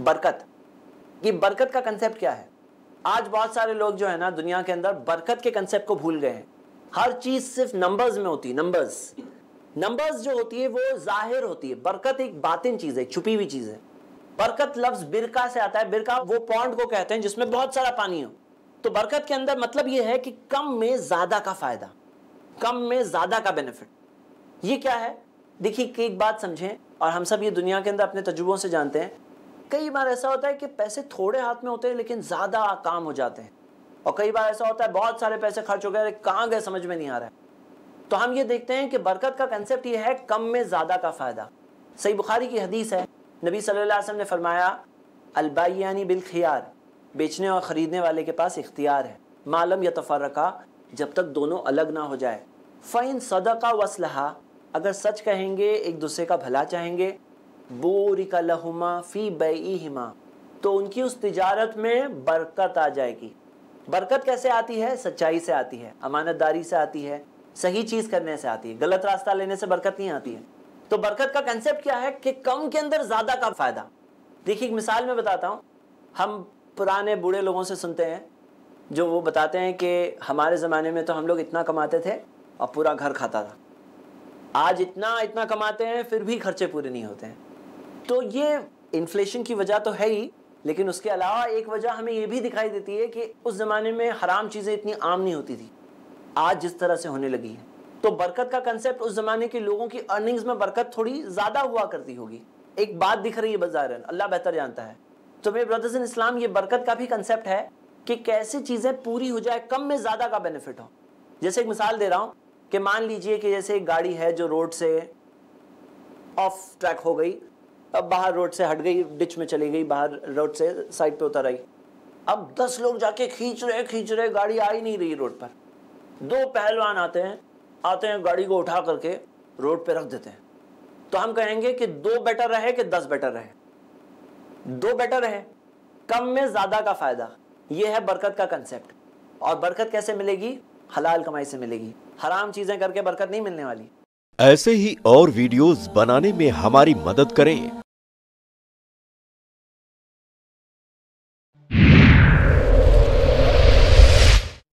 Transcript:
बरकत ये बरकत का कंसेप्ट क्या है आज बहुत सारे लोग जो है ना दुनिया के अंदर बरकत के कंसेप्ट को भूल गए हैं हर चीज़ सिर्फ नंबर्स में होती है नंबर्स नंबर्स जो होती है वो जाहिर होती है बरकत एक बातिन चीज़ है छुपी हुई चीज़ है बरकत लफ्ज बिरका से आता है बिरका वो पॉन्ड को कहते हैं जिसमें बहुत सारा पानी हो तो बरकत के अंदर मतलब ये है कि कम में ज़्यादा का फ़ायदा कम में ज़्यादा का बेनिफिट ये क्या है देखिए एक बात समझें और हम सब ये दुनिया के अंदर अपने तजुर्बों से जानते हैं कई बार ऐसा होता है कि पैसे थोड़े हाथ में होते हैं लेकिन ज़्यादा काम हो जाते हैं और कई बार ऐसा होता है बहुत सारे पैसे खर्च हो गए कहाँ गए समझ में नहीं आ रहा है तो हम ये देखते हैं कि बरकत का कंसेप्ट है कम में ज़्यादा का फ़ायदा सही बुखारी की हदीस है नबी सल्लल्लाहु ने फरमाया अलबाइयानी बिलखियार बेचने और ख़रीदने वाले के पास इख्तियार है मालम या तफरका जब तक दोनों अलग ना हो जाए फ़ैन सदका वसलहा अगर सच कहेंगे एक दूसरे का भला चाहेंगे बोरिका लहुमा फ़ी बईहिमा तो उनकी उस तिजारत में बरकत आ जाएगी बरकत कैसे आती है सच्चाई से आती है अमानतदारी से आती है सही चीज़ करने से आती है गलत रास्ता लेने से बरकत नहीं आती है तो बरकत का कंसेप्ट क्या है कि कम के अंदर ज़्यादा का फ़ायदा देखिए एक मिसाल में बताता हूँ हम पुराने बूढ़े लोगों से सुनते हैं जो वो बताते हैं कि हमारे ज़माने में तो हम लोग इतना कमाते थे और पूरा घर खाता था आज इतना इतना कमाते हैं फिर भी खर्चे पूरे नहीं होते हैं तो ये इन्फ्लेशन की वजह तो है ही लेकिन उसके अलावा एक वजह हमें ये भी दिखाई देती है कि उस ज़माने में हराम चीज़ें इतनी आम नहीं होती थी आज जिस तरह से होने लगी है तो बरकत का कंसेप्ट उस ज़माने के लोगों की अर्निंग्स में बरकत थोड़ी ज़्यादा हुआ करती होगी एक बात दिख रही है बाजार अल्लाह बेहतर जानता है तो मेरे ब्रदर्स इन इस्लाम ये बरकत का भी कंसेप्ट है कि कैसे चीज़ें पूरी हो जाए कम में ज़्यादा का बेनिफिट हो जैसे एक मिसाल दे रहा हूँ कि मान लीजिए कि जैसे एक गाड़ी है जो रोड से ऑफ ट्रैक हो गई अब बाहर रोड से हट गई डिच में चली गई बाहर रोड से साइड पे उतर आई अब दस लोग जाके खींच रहे खींच रहे गाड़ी आ ही नहीं रही रोड पर दो पहलवान आते हैं आते हैं गाड़ी को उठा करके रोड पे रख देते हैं तो हम कहेंगे कि दो बेटर रहे कि दस बेटर रहे दो बेटर रहे कम में ज़्यादा का फ़ायदा ये है बरकत का कंसेप्ट और बरकत कैसे मिलेगी हलाल कमाई से मिलेगी हराम चीज़ें करके बरकत नहीं मिलने वाली ऐसे ही और वीडियोस बनाने में हमारी मदद करें